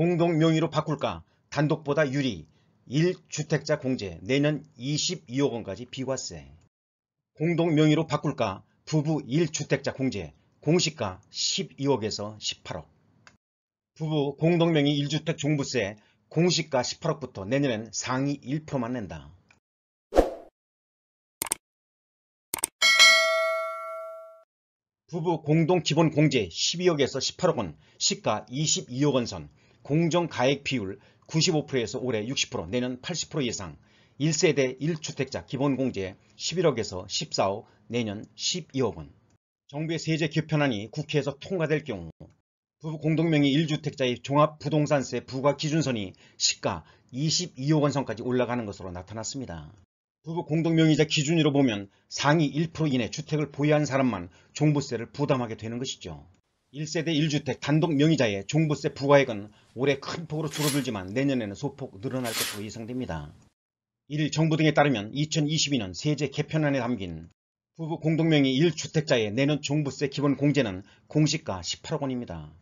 공동 명의로 바꿀까? 단독보다 유리. 1주택자 공제 내년 22억 원까지 비과세. 공동 명의로 바꿀까? 부부 1주택자 공제 공시가 12억에서 18억. 부부 공동 명의 1주택 종부세 공시가 18억부터 내년엔 상위 1%만 낸다. 부부 공동 기본 공제 12억에서 18억 원, 시가 22억 원 선, 공정 가액 비율 95%에서 올해 60%, 내년 80% 예상, 1세대 1주택자 기본공제 11억에서 14억, 내년 12억 원. 정부의 세제 개편안이 국회에서 통과될 경우 부부 공동명의 1주택자의 종합부동산세 부과 기준선이 시가 22억 원 선까지 올라가는 것으로 나타났습니다. 부부 공동명의자 기준으로 보면 상위 1% 이내 주택을 보유한 사람만 종부세를 부담하게 되는 것이죠. 1세대 1주택 단독 명의자의 종부세 부과액은 올해 큰 폭으로 줄어들지만 내년에는 소폭 늘어날 것으로 예상됩니다. 1일 정부 등에 따르면 2022년 세제 개편안에 담긴 부부 공동명의 1주택자의 내년 종부세 기본 공제는 공시가 18억 원입니다.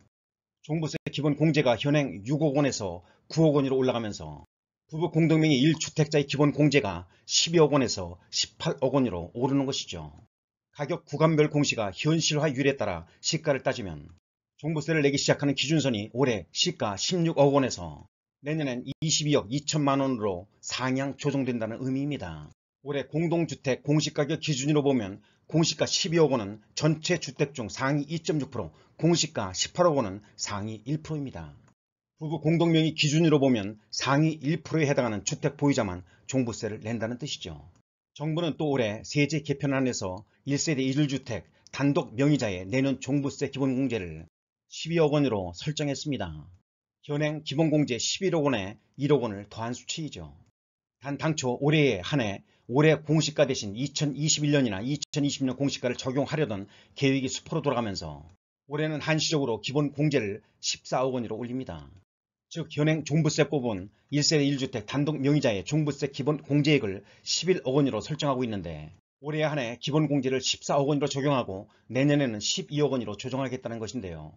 종부세 기본 공제가 현행 6억 원에서 9억 원으로 올라가면서 부부 공동명의 1주택자의 기본 공제가 12억 원에서 18억 원으로 오르는 것이죠. 가격 구간별 공시가 현실화율에 따라 시가를 따지면 종부세를 내기 시작하는 기준선이 올해 시가 16억 원에서 내년엔 22억 2천만 원으로 상향 조정된다는 의미입니다. 올해 공동주택 공시가격 기준으로 보면 공시가 12억 원은 전체 주택 중 상위 2.6%, 공시가 18억 원은 상위 1%입니다. 부부 공동명의 기준으로 보면 상위 1%에 해당하는 주택 보유자만 종부세를 낸다는 뜻이죠. 정부는 또 올해 세제 개편안에서 1세대 1주택 단독 명의자의 내년 종부세 기본공제를 12억 원으로 설정했습니다. 현행 기본공제 11억 원에 1억 원을 더한 수치이죠. 단 당초 올해에 한해 올해 공시가 대신 2021년이나 2020년 공시가를 적용하려던 계획이 수포로 돌아가면서 올해는 한시적으로 기본공제를 14억 원으로 올립니다. 즉 현행 종부세 뽑은 1세대 1주택 단독 명의자의 종부세 기본 공제액을 11억 원으로 설정하고 있는데 올해 한해 기본 공제를 14억 원으로 적용하고 내년에는 12억 원으로 조정하겠다는 것인데요.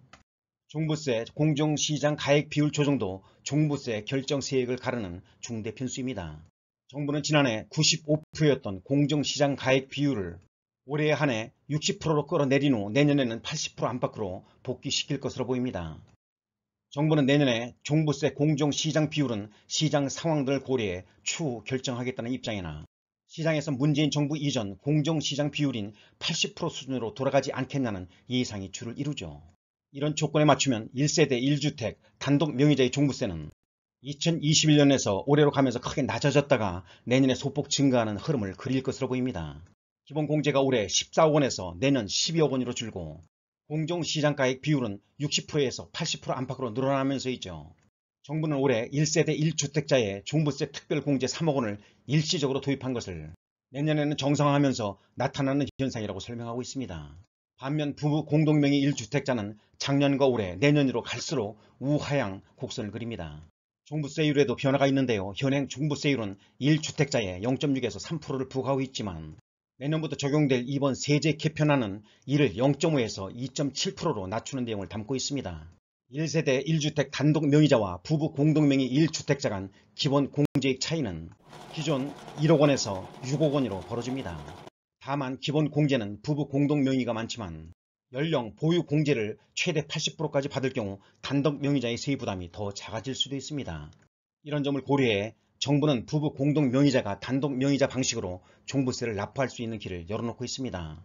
종부세 공정시장 가액 비율 조정도 종부세 결정 세액을 가르는 중대 변수입니다. 정부는 지난해 95%였던 공정시장 가액 비율을 올해 한해 60%로 끌어내린 후 내년에는 80% 안팎으로 복귀시킬 것으로 보입니다. 정부는 내년에 종부세 공정시장 비율은 시장 상황들을 고려해 추후 결정하겠다는 입장이나 시장에서 문재인 정부 이전 공정시장 비율인 80% 수준으로 돌아가지 않겠냐는 예상이 주를 이루죠. 이런 조건에 맞추면 1세대 1주택 단독 명의자의 종부세는 2021년에서 올해로 가면서 크게 낮아졌다가 내년에 소폭 증가하는 흐름을 그릴 것으로 보입니다. 기본공제가 올해 14억 원에서 내년 12억 원으로 줄고 공정 시장가액 비율은 60%에서 80% 안팎으로 늘어나면서 있죠. 정부는 올해 1세대 1주택자의 종부세 특별공제 3억 원을 일시적으로 도입한 것을 내년에는 정상화하면서 나타나는 현상이라고 설명하고 있습니다. 반면 부부 공동명의 1주택자는 작년과 올해 내년으로 갈수록 우하향 곡선을 그립니다. 종부세율에도 변화가 있는데요. 현행 종부세율은 1주택자의 0.6에서 3%를 부과하고 있지만 내년부터 적용될 이번 세제 개편안은 이를 0.5에서 2.7%로 낮추는 내용을 담고 있습니다. 1세대 1주택 단독 명의자와 부부 공동 명의 1주택자 간 기본 공제액 차이는 기존 1억 원에서 6억 원으로 벌어집니다. 다만 기본 공제는 부부 공동 명의가 많지만 연령 보유 공제를 최대 80%까지 받을 경우 단독 명의자의 세입 부담이 더 작아질 수도 있습니다. 이런 점을 고려해 정부는 부부 공동 명의자가 단독 명의자 방식으로 종부세를 납부할 수 있는 길을 열어놓고 있습니다.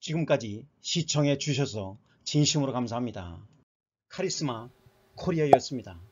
지금까지 시청해 주셔서 진심으로 감사합니다. 카리스마 코리아였습니다.